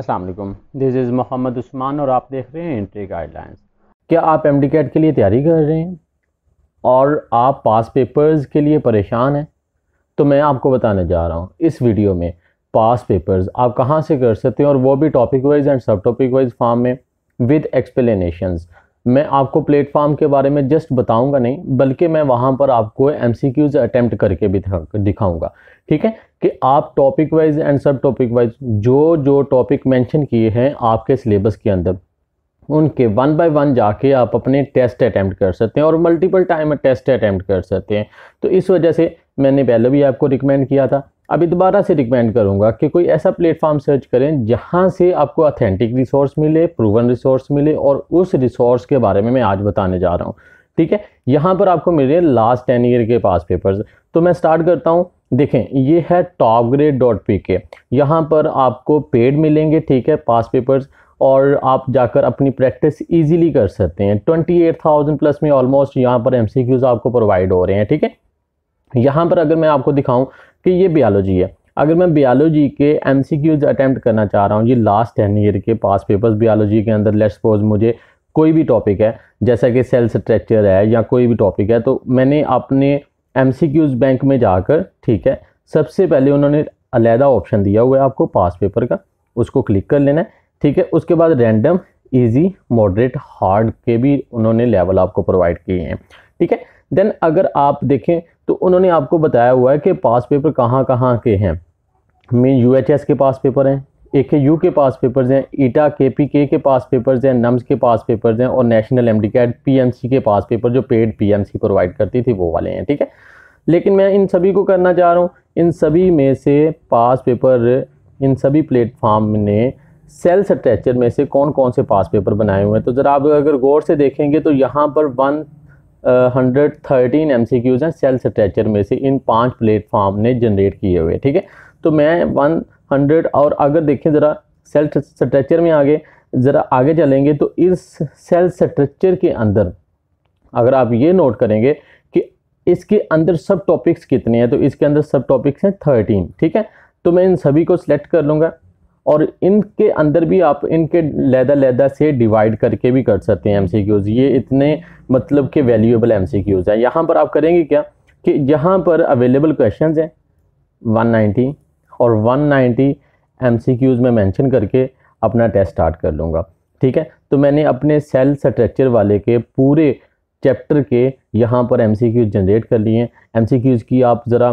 अस्सलाम वालेकुम this is Mohammad Usman और आप देख रहे हैं एंट्री गाइडलाइंस क्या आप एम कैट के लिए तैयारी कर रहे हैं और आप पास पेपर्स के लिए परेशान हैं तो मैं आपको बताने जा रहा हूँ इस वीडियो में पास पेपर्स आप कहाँ से कर सकते हैं और वो भी topic wise and sub topic wise form में विद एक्सप्लेनेशंस मैं आपको प्लेटफॉर्म के बारे में जस्ट बताऊंगा नहीं बल्कि मैं वहाँ पर आपको एम सी क्यूज अटैम्प्ट करके भी दिखाऊंगा ठीक है कि आप topic wise and sub topic wise जो जो टॉपिक मेंशन किए हैं आपके सिलेबस के अंदर उनके वन बाय वन जाके आप अपने टेस्ट अटैम्प्ट कर सकते हैं और मल्टीपल टाइम टेस्ट अटैम्प्ट कर सकते हैं तो इस वजह से मैंने पहले भी आपको रिकमेंड किया था अभी दोबारा से रिकमेंड करूँगा कि कोई ऐसा प्लेटफॉर्म सर्च करें जहाँ से आपको अथेंटिक रिसोर्स मिले प्रूवन रिसोर्स मिले और उस रिसोर्स के बारे में मैं आज बताने जा रहा हूँ ठीक है यहाँ पर आपको मिल रहे हैं लास्ट टेन ईयर के पास पेपर्स तो मैं स्टार्ट करता हूँ देखें ये है टॉप ग्रेड डॉट पी के यहाँ पर आपको पेड मिलेंगे ठीक है पास पेपर्स और आप जाकर अपनी प्रैक्टिस ईजिली कर सकते हैं ट्वेंटी एट थाउजेंड प्लस में ऑलमोस्ट यहाँ पर एम सी क्यूज़ आपको प्रोवाइड हो रहे हैं ठीक है यहाँ पर अगर मैं आपको दिखाऊँ कि ये बियालोजी है अगर मैं बियालोजी के एम सी क्यूज अटैम्प्ट करना चाह रहा हूँ ये लास्ट टेन ईयर के पास पेपर्स बियालोजी के अंदर लेट सपोज मुझे कोई भी टॉपिक है जैसा कि सेल स्ट्रक्चर है या कोई भी टॉपिक है तो मैंने अपने एम सी क्यूज बैंक में जाकर ठीक है सबसे पहले उन्होंने अलहदा ऑप्शन दिया हुआ है आपको पास पेपर का उसको क्लिक कर लेना है ठीक है उसके बाद रैंडम इजी मॉडरेट हार्ड के भी उन्होंने लेवल आपको प्रोवाइड किए हैं ठीक है देन अगर आप देखें तो उन्होंने आपको बताया हुआ है कि पास पेपर कहाँ कहाँ के हैं मेन यू के पास पेपर हैं ए के यू के पास पेपर्स हैं ईटा के पी के के पास पेपर्स हैं नम्स के पास पेपर्स हैं और national M D CAT P M C के पास पेपर जो paid P M C provide करती थी वो वाले हैं ठीक है लेकिन मैं इन सभी को करना चाह रहा हूँ इन सभी में से पास पेपर इन सभी प्लेटफॉर्म ने सेल स्ट्रेचर में से कौन कौन से पास पेपर बनाए हुए हैं तो ज़रा आप अगर गौर से देखेंगे तो यहाँ पर one hundred thirteen M C Qs हैं सेल स्ट्रेचर में से इन पांच प्लेटफॉर्म ने जनरेट किए हुए ठीक है तो मैं वन हंड्रेड और अगर देखें ज़रा सेल स्ट्रेचर में आगे ज़रा आगे चलेंगे तो इस सेल स्ट्रक्चर के अंदर अगर आप ये नोट करेंगे कि इसके अंदर सब टॉपिक्स कितने हैं तो इसके अंदर सब टॉपिक्स हैं थर्टीन ठीक है तो मैं इन सभी को सिलेक्ट कर लूँगा और इनके अंदर भी आप इनके लैदा लैदा से डिवाइड करके भी कर सकते हैं एमसीक्यूज़ ये इतने मतलब के वैल्यूएबल एमसीक्यूज़ हैं यहाँ पर आप करेंगे क्या कि यहाँ पर अवेलेबल क्वेश्चन हैं 190 और 190 एमसीक्यूज़ में मेंशन करके अपना टेस्ट स्टार्ट कर लूँगा ठीक है तो मैंने अपने सेल स्ट्रक्चर वाले के पूरे चैप्टर के यहाँ पर एम जनरेट कर लिए एम की आप ज़रा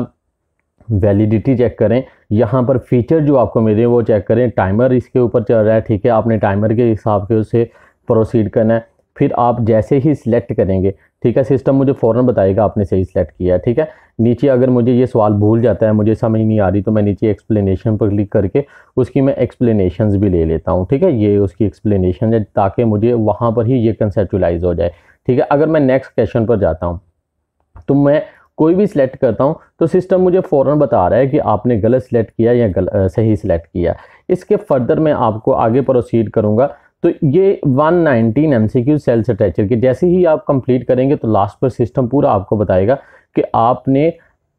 वैलिडिटी चेक करें यहाँ पर फीचर जो आपको मिले वो चेक करें टाइमर इसके ऊपर चल रहा है ठीक है आपने टाइमर के हिसाब से उसे प्रोसीड करना है फिर आप जैसे ही सिलेक्ट करेंगे ठीक है सिस्टम मुझे फ़ौरन बताएगा आपने सही सिलेक्ट किया है ठीक है नीचे अगर मुझे ये सवाल भूल जाता है मुझे समझ नहीं आ रही तो मैं नीचे एक्सप्लेनेशन पर क्लिक करके उसकी मैं एक्सप्लेनेशन भी ले लेता हूँ ठीक है ये उसकी एक्सप्लेनेशन है ताकि मुझे वहाँ पर ही ये कंसेप्चुलाइज हो जाए ठीक है अगर मैं नेक्स्ट क्वेश्चन पर जाता हूँ तो मैं कोई भी सिलेक्ट करता हूँ तो सिस्टम मुझे फ़ौर बता रहा है कि आपने गलत सिलेक्ट किया या गल, सही सिलेक्ट किया इसके फर्दर मैं आपको आगे प्रोसीड करूँगा तो ये 119 क्यू सेल स्ट्रेचर के जैसे ही आप कंप्लीट करेंगे तो लास्ट पर सिस्टम पूरा आपको बताएगा कि आपने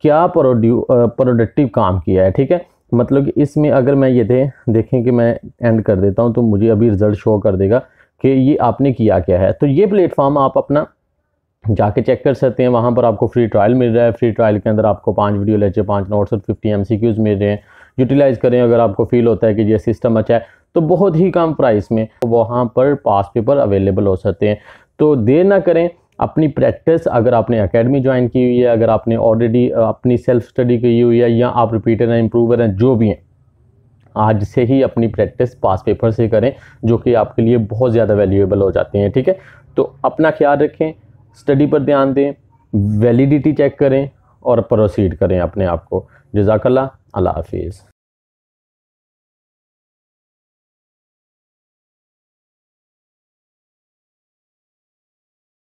क्या प्रोड्यू प्रोडक्टिव काम किया है ठीक है मतलब कि इसमें अगर मैं ये दे देखें कि मैं एंड कर देता हूँ तो मुझे अभी रिज़ल्ट शो कर देगा कि ये आपने किया क्या है तो ये प्लेटफॉर्म आप अपना जाके चेक कर सकते हैं वहाँ पर आपको फ्री ट्रायल मिल रहा है फ्री ट्रायल के अंदर आपको पाँच वीडियो लेक्चर पाँच नोट्स और फिफ्टी एम मिल रहे हैं यूटिलाइज़ करें अगर आपको फील होता है कि ये सिस्टम अच्छा है तो बहुत ही कम प्राइस में वहाँ पर पास पेपर अवेलेबल हो सकते हैं तो देर ना करें अपनी प्रैक्टिस अगर आपने अकेडमी ज्वाइन की हुई है अगर आपने ऑलरेडी अपनी सेल्फ स्टडी की हुई है या आप रिपीटर हैं इम्प्रूवर हैं जो भी हैं आज से ही अपनी प्रैक्टिस पास पेपर से करें जो कि आपके लिए बहुत ज़्यादा वैल्यूएबल हो जाते हैं ठीक है तो अपना ख्याल रखें स्टडी पर ध्यान दें वैलिडिटी चेक करें और प्रोसीड करें अपने आप को जजाकल्ला अल्लाह हाफिज़